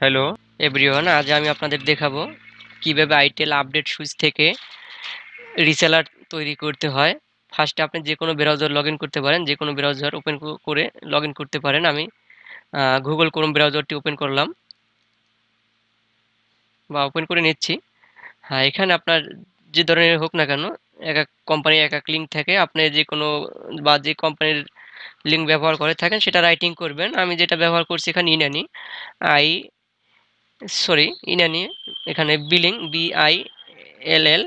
hello everyone আজ আমি আপনাদের দেখাবো কিভাবে আইটেল আপডেট সুইচ থেকে রিসেলার তৈরি করতে হয় ফার্স্টে আপনি যে কোনো ব্রাউজার লগ করতে পারেন যে কোনো ব্রাউজার ওপেন করে লগ করতে পারেন আমি গুগল ক্রোম ব্রাউজারটি ওপেন করলাম বা ওপেন করে নিচ্ছি হ্যাঁ এখানে আপনার যে ধরনের হোক না কেন এক এক কোম্পানির এক এক লিঙ্ক থাকে আপনি যে কোনো বা যে কোম্পানির লিঙ্ক ব্যবহার করে থাকেন সেটা রাইটিং করবেন আমি যেটা ব্যবহার করছি এখানে ইনানি আই সরি ইনানি এখানে billing B I L L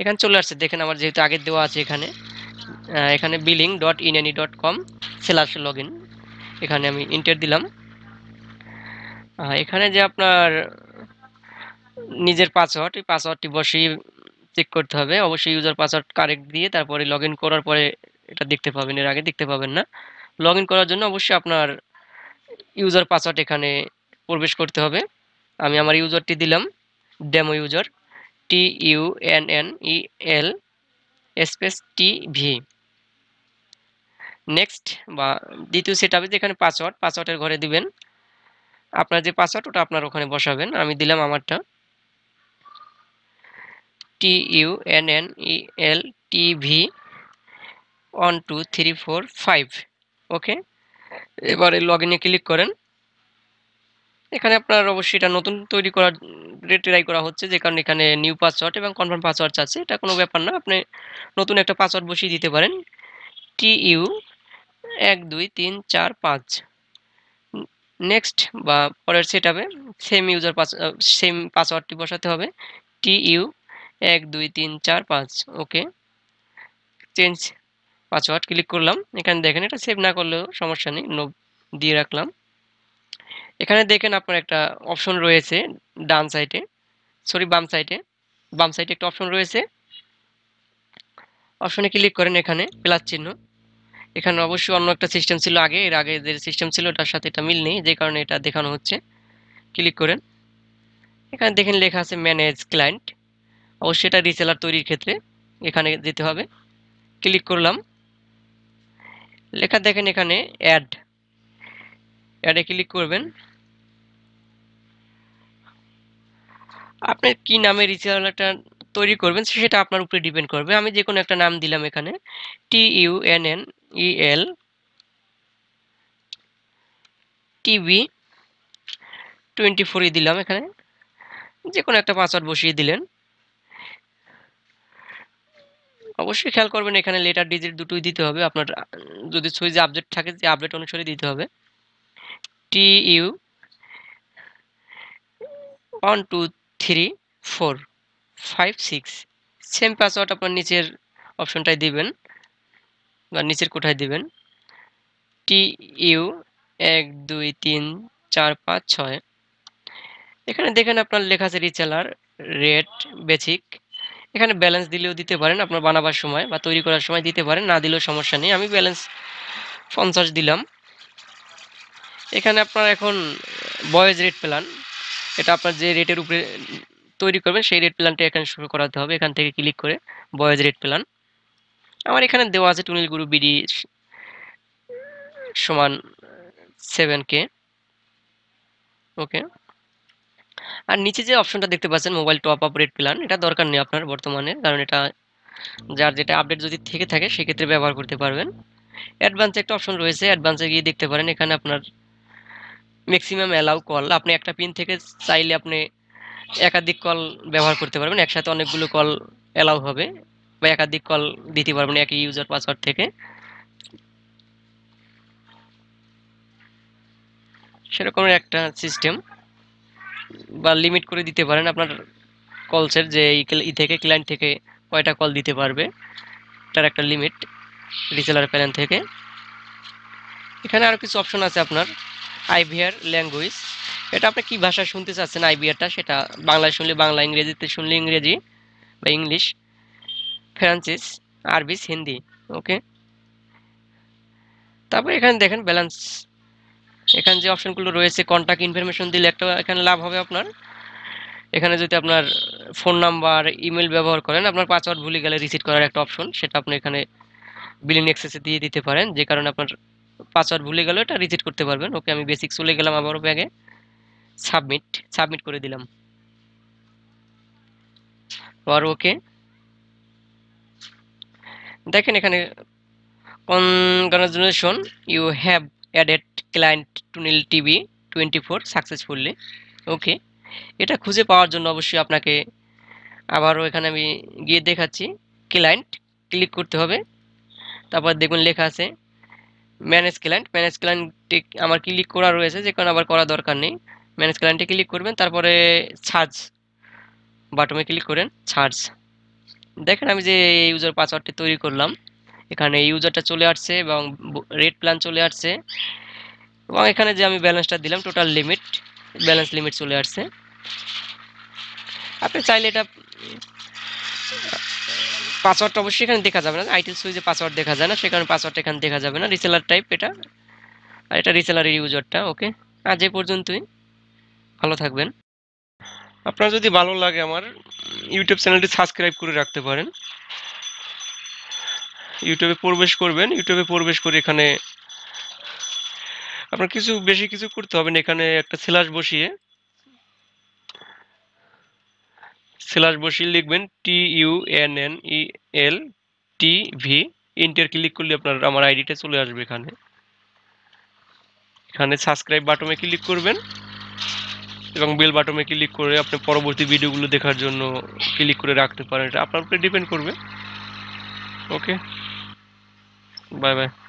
এখানে চলে আসছে দেখেন আমার যেহেতু আগে দেওয়া আছে এখানে এখানে বিলিং ডট ইনানি dot com slash log in এখানে আমি ইন্টার দিলাম এখানে যে আপনার নিজের পাসওয়ার্ড এই পাসওয়ার্ডটি বসেই চেক করতে হবে অবশ্যই ইউজার পাসওয়ার্ড কারেক্ট দিয়ে তারপরে লগ করার পরে এটা দেখতে পাবেন এর আগে দেখতে পাবেন না লগ করার জন্য অবশ্যই আপনার ইউজার পাসওয়ার্ড এখানে প্রবেশ করতে হবে আমি আমার ইউজারটি দিলাম demo user T U N N E L space T V next বা দ্বিতীয় সেট আপে যেখানে পাসওয়ার্ড পাসওয়ার্ডের ঘরে দিবেন আপনার যে পাসওয়ার্ড ওটা আপনার ওখানে বসাবেন আমি দিলাম আমারটা T U N N E L T V one two three four five okay এবারে লগ ইনে ক্লিক করেন এখানে আপনার অবশ্যই এটা নতুন তৈরি করার ট্রাই করা হচ্ছে যে কারণে এখানে নিউ পাসওয়ার্ড এবং কনফার্ম পাসওয়ার্ড আছে এটা কোনো ব্যাপার না আপনি নতুন একটা পাসওয়ার্ড বসিয়ে দিতে পারেন টি ইউ এক দুই তিন চার পাঁচ নেক্সট বা পরের সেট আপে সেম ইউজার পাস সেম পাসওয়ার্ডটি বসাতে হবে টি ইউ এক দুই তিন চার পাঁচ ওকে চেঞ্জ পাসওয়ার্ড ক্লিক করলাম এখানে দেখেন এটা সেভ না করলেও সমস্যা নেই নো দিয়ে রাখলাম এখানে দেখেন আপনার একটা অপশন রয়েছে ডান সাইডে সরি বাম সাইডে বাম সাইডে একটা অপশন রয়েছে অপশনে ক্লিক করেন এখানে প্লাস চিহ্ন এখানে অবশ্যই অন্য একটা সিস্টেম ছিল আগে এর আগে যে সিস্টেম ছিল ওটার সাথে এটা মিল নেই যে কারণে এটা দেখানো হচ্ছে ক্লিক করেন এখানে দেখেন লেখা আছে ম্যানেজ ক্লায়েন্ট অবশ্যই এটা রিসেলার তৈরির ক্ষেত্রে এখানে দিতে হবে ক্লিক করলাম লেখা দেখেন এখানে অ্যাড অ্যাডে ক্লিক করবেন আপনি কি নামে রিচার্লাটা তৈরি করবেন সেটা আপনার উপরে ডিপেন্ড করবে আমি যে কোনো একটা নাম দিলাম এখানে T U N N E L TV twenty ফোরই দিলাম এখানে যে কোনো একটা পাসওয়ার্ড বসিয়ে দিলেন অবশ্যই খেয়াল করবেন এখানে লেটার ডিজিট দুটোই দিতে হবে আপনার যদি সুইজ আপডেট থাকে যে আপডেট অনুসারে দিতে হবে T U one two three four five six same password আপনার নিচের অপশনটায় দিবেন বা নিচের কোঠায় দিবেন টি ইউ এক দুই তিন চার পাঁচ ছয় এখানে দেখেন আপনার লেখা আছে রিচেলার রেট বেসিক এখানে ব্যালেন্স দিলেও দিতে পারেন আপনার বানাবার সময় বা তৈরি করার সময় দিতে পারেন না দিলেও সমস্যা নেই আমি ব্যালেন্স পঞ্চাশ দিলাম এখানে আপনার এখন বয়েজ রেট প্ল্যান এটা আপনার যে রেটের উপরে তৈরি করবেন সেই রেট প্ল্যানটা এখানে শুরু করাতে হবে এখান থেকে ক্লিক করে বয়েজ রেট প্ল্যান আমার এখানে দেওয়া আছে টুনিল গুরু বিডি সমান সেভেন কে ওকে আর নিচে যে অপশনটা দেখতে পাচ্ছেন mobile top up rate plan এটা দরকার নেই আপনার বর্তমানে কারণ এটা যার যেটা আপডেট যদি থেকে থাকে সেক্ষেত্রে ব্যবহার করতে পারবেন অ্যাডভান্সে একটা অপশন রয়েছে অ্যাডভান্সে গিয়ে দেখতে পারেন এখানে আপনার ম্যাক্সিমাম অ্যালাউ কল আপনি একটা পিন থেকে চাইলে আপনি একাধিক কল ব্যবহার করতে পারবেন একসাথে অনেকগুলো কল অ্যালাউ হবে বা একাধিক কল দিতে পারবেন একই ইউজার পাসওয়ার্ড থেকে সেরকম একটা সিস্টেম বা লিমিট করে দিতে পারেন আপনার কলসের যে ই থেকে ক্লায়েন্ট থেকে কয়টা কল দিতে পারবে তার একটা লিমিট রিসেলার প্যানেল থেকে এখানে আরও কিছু অপশন আছে আপনার আইভিআর ল্যাঙ্গুয়েজ এটা আপনি কী ভাষা শুনতে চাচ্ছেন আইবিআরটা সেটা বাংলায় শুনলে বাংলা ইংরেজিতে শুনলে ইংরেজি বা ইংলিশ ফ্রান্সিস আরবিস হিন্দি ওকে তারপর এখানে দেখেন ব্যালেন্স এখানে যে অপশানগুলো রয়েছে কন্ট্যাক্ট ইনফরমেশন দিলে একটা এখানে লাভ হবে আপনার এখানে যদি আপনার ফোন নাম্বার ইমেল ব্যবহার করেন আপনার পাসওয়ার্ড ভুলে গেলে রিসিট করার একটা অপশন সেটা আপনি এখানে বিলিং এক্সেসে দিয়ে দিতে পারেন যে কারণে আপনার পাসওয়ার্ড ভুলে গেল এটা রিসিট করতে পারবেন ওকে আমি বেসিক চলে গেলাম আবারও ব্যাগে সাবমিট সাবমিট করে দিলাম আর ওকে দেখেন এখানে congratulation you have added client tunnel TV twenty four successfully okay এটা খুঁজে পাওয়ার জন্য অবশ্যই আপনাকে আবারও এখানে আমি গিয়ে দেখাচ্ছি ক্লায়েন্ট ক্লিক করতে হবে তারপর দেখুন লেখা আছে ম্যানেজ ক্লায়েন্ট ম্যানেজ ক্লায়েন্টটি আমার ক্লিক করা রয়েছে যে কারণে আবার করা দরকার নেই ম্যানেজ ক্লায়েন্টে ক্লিক করবেন তারপরে সার্চ বাটমে ক্লিক করেন ছার্জ দেখেন আমি যে ইউজার পাসওয়ার্ডটি তৈরি করলাম এখানে ইউজারটা চলে আসছে এবং রেড প্ল্যান চলে আসছে এবং এখানে যে আমি ব্যালেন্সটা দিলাম টোটাল লিমিট ব্যালেন্স লিমিট চলে আসছে আপনি চাইলে এটা পাসওয়ার্ডটা অবশ্যই এখানে দেখা যাবে না আইটেল সুইজে পাসওয়ার্ড দেখা যায় না সে কারণে পাসওয়ার্ডটা এখানে দেখা যাবে না রিসেলার টাইপ এটা আর এটা রিসেলারের ইউজারটা ওকে আজ এ পর্যন্তই ভালো থাকবেন আপনার যদি ভালো লাগে আমার ইউটিউব চ্যানেলটি সাবস্ক্রাইব করে রাখতে পারেন ইউটিউবে প্রবেশ করবেন ইউটিউবে প্রবেশ করে এখানে আপনার কিছু বেশি কিছু করতে হবে না এখানে একটা স্ল্যাশ বসিয়ে স্ল্যাশ বসিয়ে লিখবেন T U N N E L T V enter click করলে আপনার আমার আইডিটা চলে আসবে এখানে এখানে সাবস্ক্রাইব বাটনে ক্লিক করবেন এবং বেল বাটনে ক্লিক করে আপনি পরবর্তী ভিডিওগুলো দেখার জন্য ক্লিক করে রাখতে পারেন এটা আপনার উপরে ডিপেন্ড করবে ওকে বাই বাই